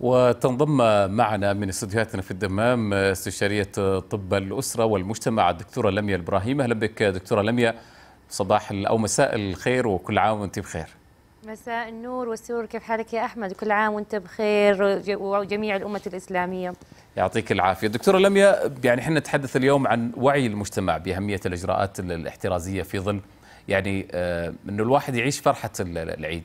وتنضم معنا من استديوهاتنا في الدمام استشارية طب الأسرة والمجتمع الدكتورة لميا الإبراهيم أهلا بك دكتورة لميا صباح أو مساء الخير وكل عام وأنت بخير مساء النور والسرور كيف حالك يا أحمد كل عام وأنت بخير وجميع الأمة الإسلامية يعطيك العافية دكتورة لميا يعني احنا نتحدث اليوم عن وعي المجتمع بأهمية الإجراءات الاحترازية في ظل يعني آه، أنه الواحد يعيش فرحة العيد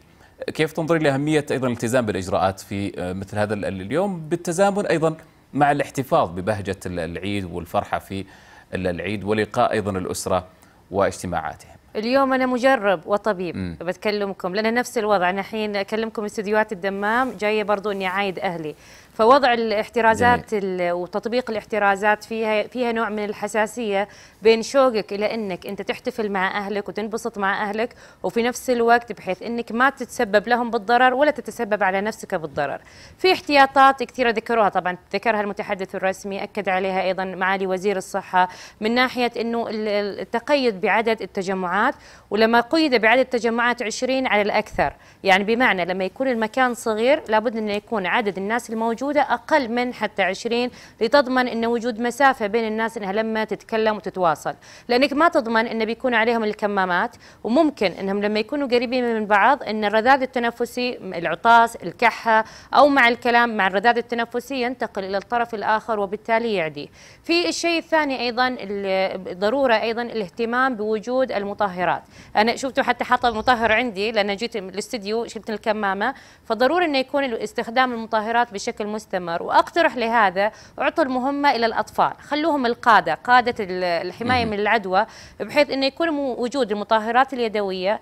كيف تنظري لأهمية أيضا الالتزام بالإجراءات في آه، مثل هذا اليوم بالتزامن أيضا مع الاحتفاظ ببهجة العيد والفرحة في العيد ولقاء أيضا الأسرة واجتماعاتهم اليوم انا مجرب وطبيب بتكلمكم لان نفس الوضع انا الحين اكلمكم استديوهات الدمام جايه برضو اني اعايد اهلي فوضع الاحترازات وتطبيق الاحترازات فيها فيها نوع من الحساسيه بين شوقك الى انك انت تحتفل مع اهلك وتنبسط مع اهلك وفي نفس الوقت بحيث انك ما تتسبب لهم بالضرر ولا تتسبب على نفسك بالضرر. في احتياطات كثيره ذكروها طبعا ذكرها المتحدث الرسمي اكد عليها ايضا معالي وزير الصحه من ناحيه انه التقيد بعدد التجمعات التجمعات ولما قيد بعدد تجمعات 20 على الأكثر يعني بمعنى لما يكون المكان صغير لابد أن يكون عدد الناس الموجودة أقل من حتى 20 لتضمن أن وجود مسافة بين الناس أنها لما تتكلم وتتواصل لأنك ما تضمن أن بيكون عليهم الكمامات وممكن أنهم لما يكونوا قريبين من بعض أن الرذاذ التنفسي العطاس الكحة أو مع الكلام مع الرذاذ التنفسي ينتقل إلى الطرف الآخر وبالتالي يعدي في الشيء الثاني أيضا ضرورة أيضا الاهتمام بوجود المطهر مطهرات انا شفتوا حتى حاطه مطهر عندي لان جيت الاستديو شفت الكمامه فضروري انه يكون استخدام المطهرات بشكل مستمر واقترح لهذا اعطوا المهمه الى الاطفال خلوهم القاده قاده الحمايه من العدوى بحيث انه يكون وجود المطهرات اليدويه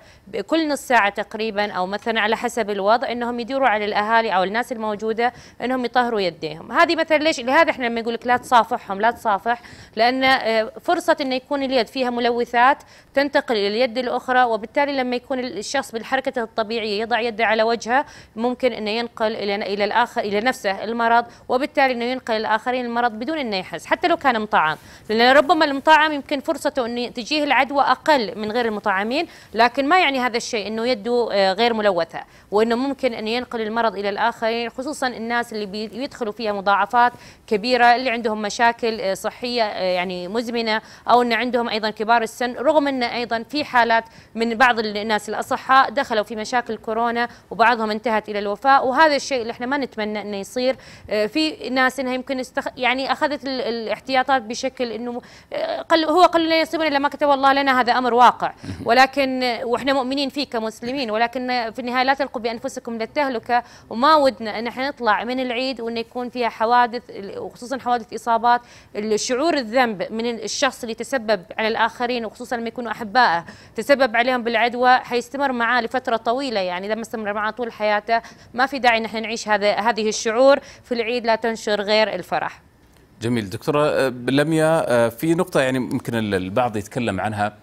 كل نص ساعه تقريبا او مثلا على حسب الوضع انهم يديروا على الاهالي او الناس الموجوده انهم يطهروا يديهم هذه مثلا ليش لهذا احنا لما يقول لك لا تصافحهم لا تصافح لان آه، فرصه انه يكون اليد فيها ملوثات تنتقل ينتقل إلى اليد الأخرى وبالتالي لما يكون الشخص بالحركة الطبيعية يضع يده على وجهه ممكن أنه ينقل إلى إلى الآخر إلى نفسه المرض وبالتالي أنه ينقل الآخرين المرض بدون أنه يحس حتى لو كان مطعم لأن ربما المطعم يمكن فرصته أنه تجيه العدوى أقل من غير المطعمين لكن ما يعني هذا الشيء أنه يده آه، غير ملوثة وأنه ممكن انه ينقل المرض إلى الآخرين خصوصا الناس اللي بيدخلوا فيها مضاعفات كبيرة اللي عندهم مشاكل آه، صحية آه، يعني مزمنة أو أن عندهم أيضا كبار السن رغم أن أيضا في حالات من بعض الناس الاصحاء دخلوا في مشاكل كورونا وبعضهم انتهت الى الوفاه وهذا الشيء اللي احنا ما نتمنى انه يصير آه، في ناس انها يمكن استخ... يعني اخذت الاحتياطات بشكل انه آه، قل... هو قل لا يصيبنا الا ما كتب الله لنا هذا امر واقع ولكن آه، واحنا مؤمنين فيه كمسلمين ولكن في النهايه لا تلقوا بانفسكم للتهلكه وما ودنا ان احنا نطلع من العيد وانه يكون فيها حوادث وخصوصا حوادث اصابات الشعور الذنب من الشخص اللي تسبب على الاخرين وخصوصا لما يكونوا احبائه تسبب عليهم بالعدوى حيستمر معاه لفتره طويله يعني لما استمر معاه طول حياته ما في داعي نحن نعيش هذا هذه الشعور في العيد لا تنشر غير الفرح جميل دكتوره آه، لميا آه، في نقطه يعني ممكن البعض يتكلم عنها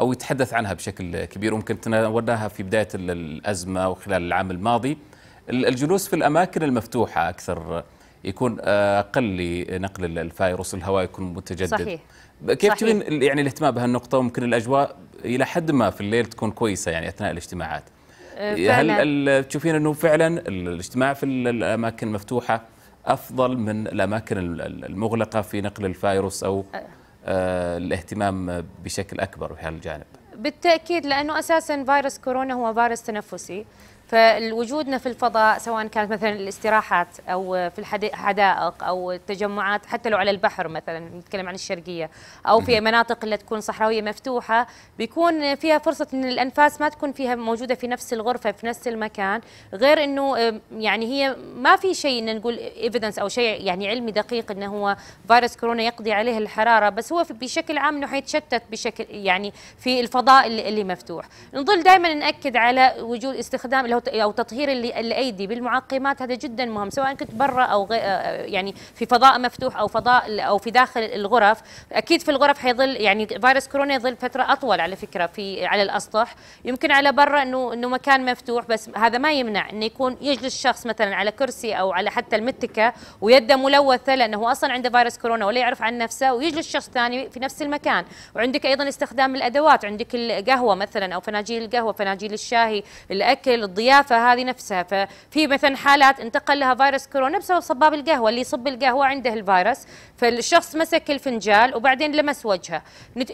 او يتحدث عنها بشكل كبير وممكن تناولناها في بدايه الازمه وخلال العام الماضي الجلوس في الاماكن المفتوحه اكثر يكون اقل لنقل الفيروس الهواء يكون متجدد صحيح كيف تبين يعني الاهتمام بهالنقطه وممكن الاجواء الى حد ما في الليل تكون كويسه يعني اثناء الاجتماعات آه، فعلا. هل تشوفين انه فعلا الاجتماع في الاماكن المفتوحه افضل من الاماكن المغلقه في نقل الفيروس او آه. آه، الاهتمام بشكل اكبر في هذا الجانب بالتاكيد لانه اساسا فيروس كورونا هو فيروس تنفسي فوجودنا في الفضاء سواء كانت مثلا الاستراحات او في الحدائق او التجمعات حتى لو على البحر مثلا نتكلم عن الشرقيه او في مناطق اللي تكون صحراويه مفتوحه بيكون فيها فرصه ان الانفاس ما تكون فيها موجوده في نفس الغرفه في نفس المكان غير انه يعني هي ما في شيء ان نقول ايفيدنس او شيء يعني علمي دقيق انه هو فيروس كورونا يقضي عليه الحراره بس هو بشكل عام انه حيتشتت بشكل يعني في الفضاء اللي مفتوح نظل دائما ناكد على وجود استخدام اللي هو او تطهير الايدي بالمعقمات هذا جدا مهم سواء كنت برا او يعني في فضاء مفتوح او فضاء او في داخل الغرف اكيد في الغرف حيظل يعني فيروس كورونا يظل فتره اطول على فكره في على الاسطح يمكن على برا انه انه مكان مفتوح بس هذا ما يمنع انه يكون يجلس شخص مثلا على كرسي او على حتى المتكه ويده ملوثه لانه هو اصلا عنده فيروس كورونا ولا يعرف عن نفسه ويجلس شخص ثاني في نفس المكان وعندك ايضا استخدام الادوات عندك القهوه مثلا او فناجيل القهوه فناجيل الشاهي الاكل الضيافه الضيافه هذه نفسها ففي مثلا حالات انتقل لها فيروس كورونا بسبب صباب القهوه اللي يصب القهوه عنده الفيروس فالشخص مسك الفنجال وبعدين لمس وجهه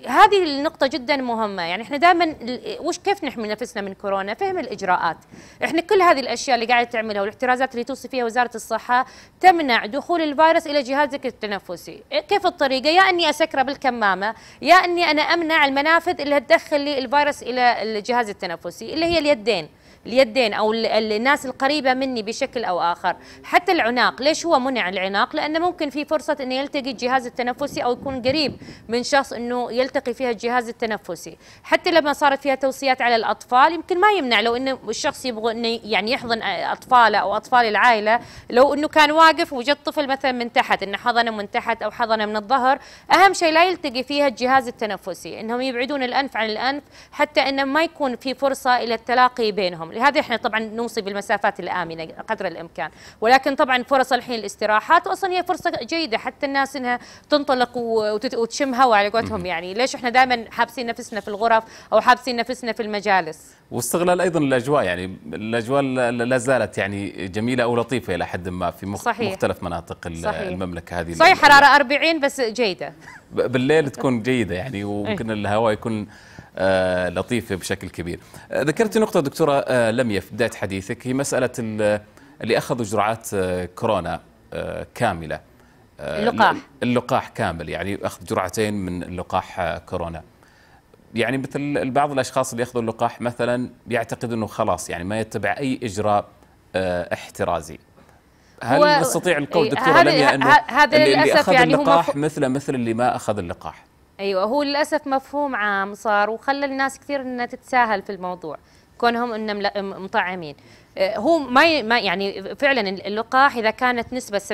هذه النقطه جدا مهمه يعني احنا دائما وش كيف نحمي نفسنا من كورونا فهم الاجراءات احنا كل هذه الاشياء اللي قاعده تعملها والاحترازات اللي توصي فيها وزاره الصحه تمنع دخول الفيروس الى جهازك التنفسي كيف الطريقه يا اني اسكره بالكمامه يا اني انا امنع المنافذ اللي تدخل لي الفيروس الى الجهاز التنفسي اللي هي اليدين اليدين او الناس القريبه مني بشكل او اخر حتى العناق ليش هو منع العناق لانه ممكن في فرصه انه يلتقي الجهاز التنفسي او يكون قريب من شخص انه يلتقي فيها الجهاز التنفسي حتى لما صارت فيها توصيات على الاطفال يمكن ما يمنع لو انه الشخص يبغى انه يعني يحضن اطفاله او اطفال العائله لو انه كان واقف وجد طفل مثلا من تحت انه حضنه من تحت او حضنه من الظهر اهم شيء لا يلتقي فيها الجهاز التنفسي انهم يبعدون الانف عن الانف حتى انه ما يكون في فرصه الى التلاقي بينهم لهذا احنا طبعا نوصي بالمسافات الامنه قدر الامكان ولكن طبعا فرص الحين الاستراحات اصلا هي فرصه جيده حتى الناس انها تنطلق وتشم هواء على قولتهم يعني ليش احنا دائما حابسين نفسنا في الغرف او حابسين نفسنا في المجالس واستغلال ايضا الاجواء يعني الاجواء لا زالت يعني جميله او لطيفه الى حد ما في مخ صحيح. مختلف مناطق صحيح. المملكه هذه صحيح حراره 40 بس جيده بالليل تكون جيده يعني إيه. وممكن الهواء يكون آه، لطيفه بشكل كبير. آه، ذكرت نقطه دكتوره آه، لميه في بدايه حديثك هي مساله اللي اخذوا جرعات كورونا كامله اللقاح اللقاح كامل يعني اخذ جرعتين من اللقاح كورونا يعني مثل بعض الاشخاص اللي ياخذوا اللقاح مثلا يعتقد انه خلاص يعني ما يتبع اي اجراء احترازي هل نستطيع القول دكتوره لميا انه هذا للاسف اللي يعني اللقاح مثله مثل اللي ما اخذ اللقاح ايوه هو للاسف مفهوم عام صار وخلى الناس كثير انها تتساهل في الموضوع كونهم انهم مطعمين آه، هو ما ما يعني فعلا اللقاح اذا كانت نسبه 70%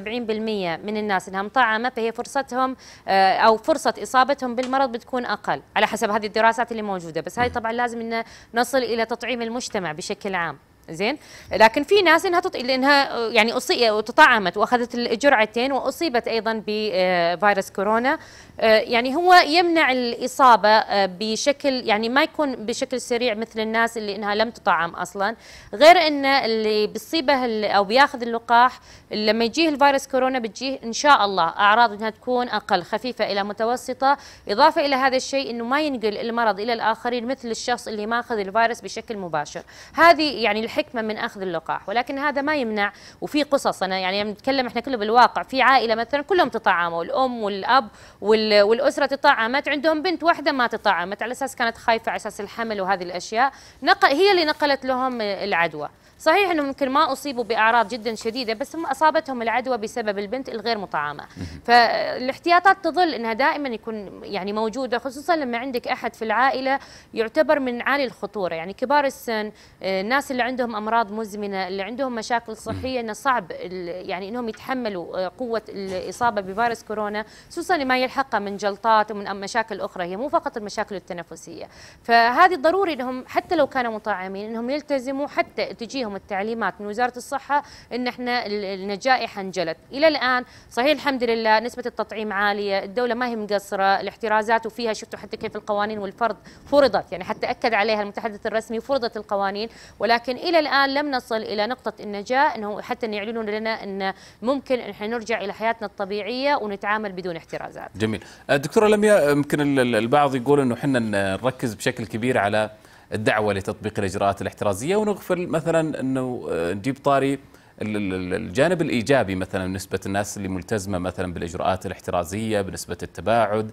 من الناس انها مطعمه فهي فرصتهم آه، او فرصه اصابتهم بالمرض بتكون اقل على حسب هذه الدراسات اللي موجوده بس هاي طبعا لازم ان نصل الى تطعيم المجتمع بشكل عام زين لكن في ناس انها تط... انها يعني أصي... تطعمت واخذت الجرعتين واصيبت ايضا بفيروس كورونا يعني هو يمنع الاصابه آه، بشكل يعني ما يكون بشكل سريع مثل الناس اللي انها لم تطعم اصلا غير ان اللي بيصيبه او بياخذ اللقاح لما يجيه الفيروس كورونا بتجيه ان شاء الله اعراض انها تكون اقل خفيفه الى متوسطه اضافه الى هذا الشيء انه ما ينقل المرض الى الاخرين مثل الشخص اللي ماخذ الفيروس بشكل مباشر هذه يعني الحكمه من اخذ اللقاح ولكن هذا ما يمنع وفي قصص انا يعني نتكلم احنا كله بالواقع في عائله مثلا كلهم تطعموا الام والاب والاسره تطعمت عندهم بنت واحده ما تطعمت على اساس كانت خايفه على اساس الحمل وهذه الاشياء نقل هي اللي نقلت لهم العدوى صحيح انه ممكن ما اصيبوا باعراض جدا شديده بس هم اصابتهم العدوى بسبب البنت الغير مطعمه فالاحتياطات تظل انها دائما يكون يعني موجوده خصوصا لما عندك احد في العائله يعتبر من عالي الخطوره يعني كبار السن آه، الناس اللي عندهم امراض مزمنه اللي عندهم مشاكل صحيه انه صعب يعني انهم يتحملوا آه، قوه الاصابه بفيروس كورونا خصوصا لما يلحقها من جلطات ومن مشاكل اخرى هي مو فقط المشاكل التنفسيه فهذه ضروري انهم حتى لو كانوا مطعمين انهم يلتزموا حتى تجيهم عليهم التعليمات من وزاره الصحه ان احنا النجائح انجلت الى الان صحيح الحمد لله نسبه التطعيم عاليه الدوله ما هي مقصره الاحترازات وفيها شفتوا حتى كيف القوانين والفرض فرضت يعني حتى اكد عليها المتحدث الرسمي فرضت القوانين ولكن الى الان لم نصل الى نقطه النجاه انه حتى يعلنون لنا ان ممكن احنا نرجع الى حياتنا الطبيعيه ونتعامل بدون احترازات جميل أه، دكتوره لمياء يمكن البعض يقول انه احنا نركز بشكل كبير على الدعوه لتطبيق الاجراءات الاحترازيه ونغفل مثلا انه آه، نجيب طاري الجانب الايجابي مثلا نسبه الناس اللي ملتزمه مثلا بالاجراءات الاحترازيه بنسبه التباعد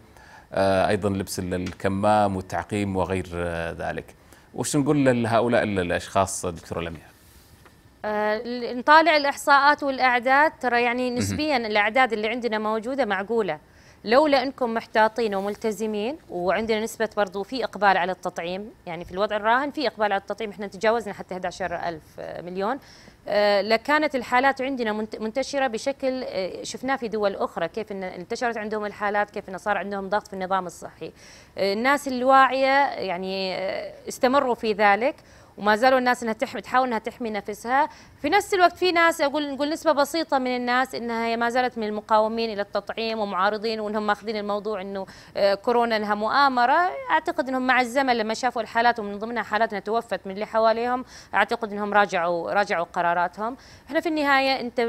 آه، ايضا لبس الكمام والتعقيم وغير آه، ذلك وش نقول لهؤلاء الاشخاص دكتور لميا نطالع الاحصاءات والاعداد ترى يعني نسبيا الاعداد اللي عندنا موجوده معقوله لولا انكم محتاطين وملتزمين وعندنا نسبه برضو في اقبال على التطعيم يعني في الوضع الراهن في اقبال على التطعيم احنا تجاوزنا حتى 11000 آه، مليون آه، لكانت الحالات عندنا منتشره بشكل آه، شفناه في دول اخرى كيف ان انتشرت عندهم الحالات كيف ان صار عندهم ضغط في النظام الصحي الناس الواعيه يعني استمروا في ذلك وما زالوا الناس انها تحمي تحاول انها تحمي نفسها في نفس الوقت في ناس اقول نقول نسبه بسيطه من الناس انها هي ما زالت من المقاومين الى التطعيم ومعارضين وانهم ماخذين الموضوع انه آه، كورونا انها مؤامره اعتقد انهم مع الزمن لما شافوا الحالات ومن ضمنها حالاتنا توفت من اللي حواليهم اعتقد انهم راجعوا راجعوا قراراتهم احنا في النهايه انت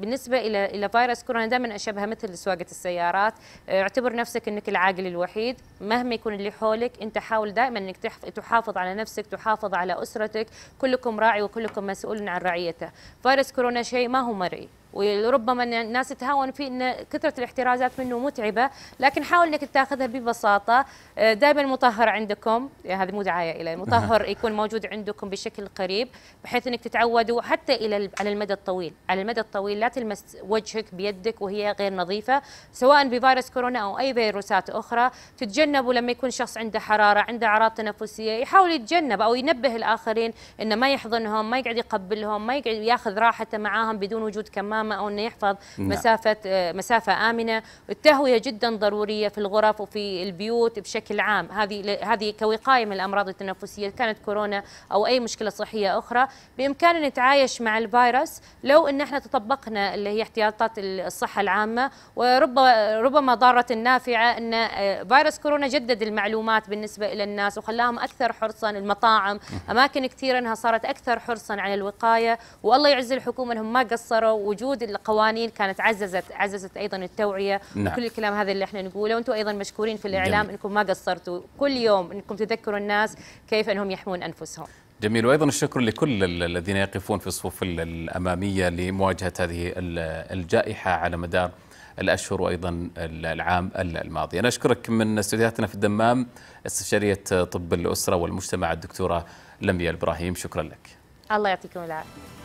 بالنسبه الى الى فيروس كورونا دائما اشبهها مثل سواقه السيارات آه، اعتبر نفسك انك العاقل الوحيد مهما يكون اللي حولك انت حاول دائما انك تحافظ على نفسك تحافظ على اسرتك كلكم راعي وكلكم مسؤول عن رعيته فيروس كورونا شيء ما هو مرئي وربما الناس تهاون في ان كثره الاحترازات منه متعبه لكن حاول انك تاخذها ببساطه آه، دائما مطهر عندكم يعني هذه مو دعايه الى مطهر يكون موجود عندكم بشكل قريب بحيث انك تتعودوا حتى الى على المدى الطويل على المدى الطويل لا تلمس وجهك بيدك وهي غير نظيفه سواء بفيروس كورونا او اي فيروسات اخرى تتجنبوا لما يكون شخص عنده حراره عنده اعراض تنفسيه يحاول يتجنب او ينبه الاخرين انه ما يحضنهم ما يقعد يقبلهم ما يقعد ياخذ راحته معاهم بدون وجود كمام الامامه او انه يحفظ نعم. مسافه آه، مسافه امنه التهويه جدا ضروريه في الغرف وفي البيوت بشكل عام هذه هذه كوقايه من الامراض التنفسيه كانت كورونا او اي مشكله صحيه اخرى بامكاننا نتعايش مع الفيروس لو ان احنا تطبقنا اللي هي احتياطات الصحه العامه وربما ربما ضاره نافعه ان آه، فيروس كورونا جدد المعلومات بالنسبه الى الناس وخلاهم اكثر حرصا المطاعم اماكن كثيره انها صارت اكثر حرصا على الوقايه والله يعز الحكومه انهم ما قصروا وجود وجود القوانين كانت عززت عززت ايضا التوعيه نعم. وكل الكلام هذا اللي احنا نقوله وانتم ايضا مشكورين في الاعلام جميل. انكم ما قصرتوا كل يوم انكم تذكروا الناس كيف انهم يحمون انفسهم جميل وايضا الشكر لكل الذين يقفون في الصفوف الاماميه لمواجهه هذه الجائحه على مدار الاشهر وايضا العام الماضي. انا اشكرك من استديوهاتنا في الدمام استشاريه طب الاسره والمجتمع الدكتوره لميا ابراهيم شكرا لك. الله يعطيكم العافيه.